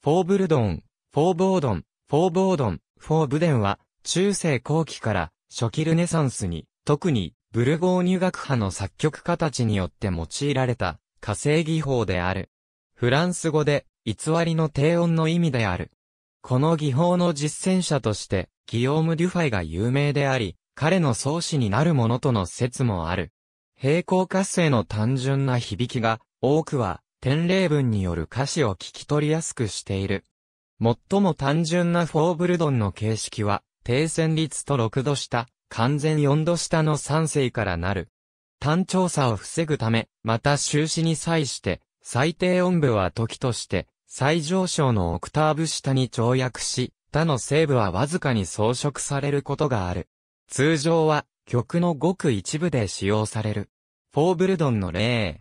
フォーブルドン、フォーボードン、フォーボードン、フォーブデンは、中世後期から初期ルネサンスに、特にブルゴーニュ学派の作曲家たちによって用いられた、火星技法である。フランス語で、偽りの低音の意味である。この技法の実践者として、ギオーム・デュファイが有名であり、彼の創始になるものとの説もある。平行活性の単純な響きが、多くは、典礼文による歌詞を聞き取りやすくしている。最も単純なフォーブルドンの形式は、低旋律と6度下、完全4度下の3声からなる。単調さを防ぐため、また終始に際して、最低音部は時として、最上昇のオクターブ下に跳躍し、他の声部はわずかに装飾されることがある。通常は曲のごく一部で使用される。フォーブルドンの例。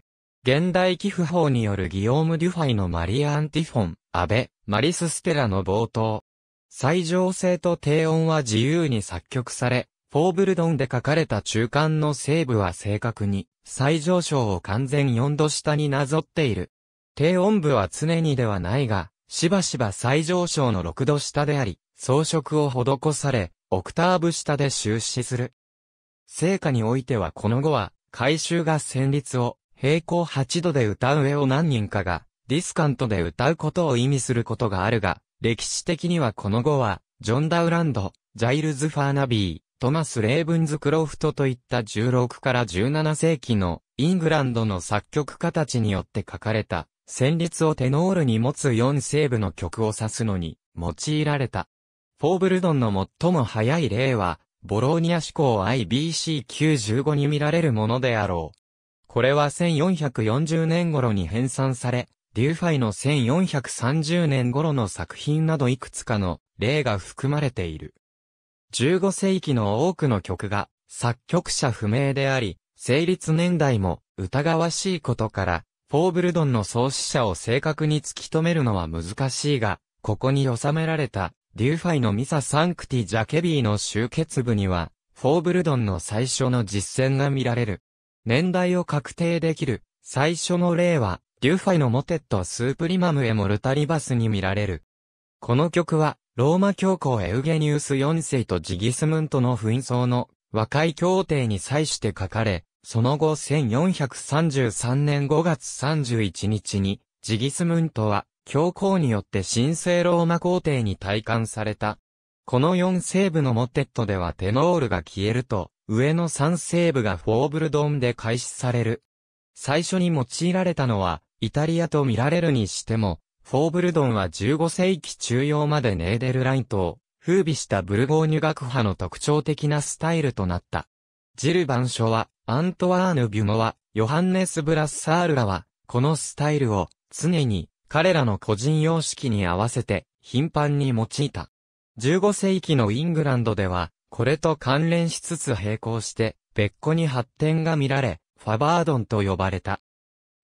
現代寄付法によるギオーム・デュファイのマリア・アンティフォン、アベ、マリス・ステラの冒頭。最上性と低音は自由に作曲され、フォーブルドンで書かれた中間の西部は正確に、最上昇を完全4度下になぞっている。低音部は常にではないが、しばしば最上昇の6度下であり、装飾を施され、オクターブ下で終始する。成果においてはこの後は、回収が旋律を、平行8度で歌う絵を何人かが、ディスカントで歌うことを意味することがあるが、歴史的にはこの語は、ジョン・ダウランド、ジャイルズ・ファーナビー、トマス・レーブンズ・クロフトといった16から17世紀のイングランドの作曲家たちによって書かれた、旋律をテノールに持つ4ー部の曲を指すのに用いられた。フォーブルドンの最も早い例は、ボローニア思考 IBC95 に見られるものであろう。これは1440年頃に編纂され、デューファイの1430年頃の作品などいくつかの例が含まれている。15世紀の多くの曲が作曲者不明であり、成立年代も疑わしいことから、フォーブルドンの創始者を正確に突き止めるのは難しいが、ここに収められた、デューファイのミサ・サンクティ・ジャケビーの集結部には、フォーブルドンの最初の実践が見られる。年代を確定できる、最初の例は、デュファイのモテットスープリマムへモルタリバスに見られる。この曲は、ローマ教皇エウゲニウス4世とジギスムントの紛争の和解協定に際して書かれ、その後1433年5月31日に、ジギスムントは教皇によって神聖ローマ皇帝に退官された。この4西部のモテットではテノールが消えると、上の三西部がフォーブルドームで開始される。最初に用いられたのは、イタリアと見られるにしても、フォーブルドンは15世紀中央までネーデルライトを風靡したブルゴーニュ学派の特徴的なスタイルとなった。ジルバン書は、アントワーヌ・ビュモは、ヨハンネス・ブラッサールらは、このスタイルを常に彼らの個人様式に合わせて頻繁に用いた。15世紀のイングランドでは、これと関連しつつ並行して、別個に発展が見られ、ファバードンと呼ばれた。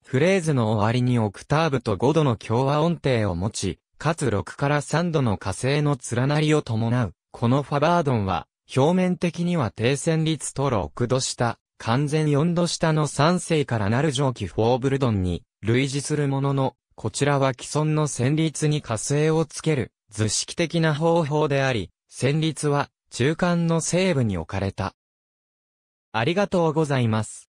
フレーズの終わりにオクターブと5度の共和音程を持ち、かつ6から3度の火星の連なりを伴う、このファバードンは、表面的には低旋律と6度下、完全4度下の3世からなる蒸気フォーブルドンに類似するものの、こちらは既存の旋律に火星をつける図式的な方法であり、旋律は中間の西部に置かれた。ありがとうございます。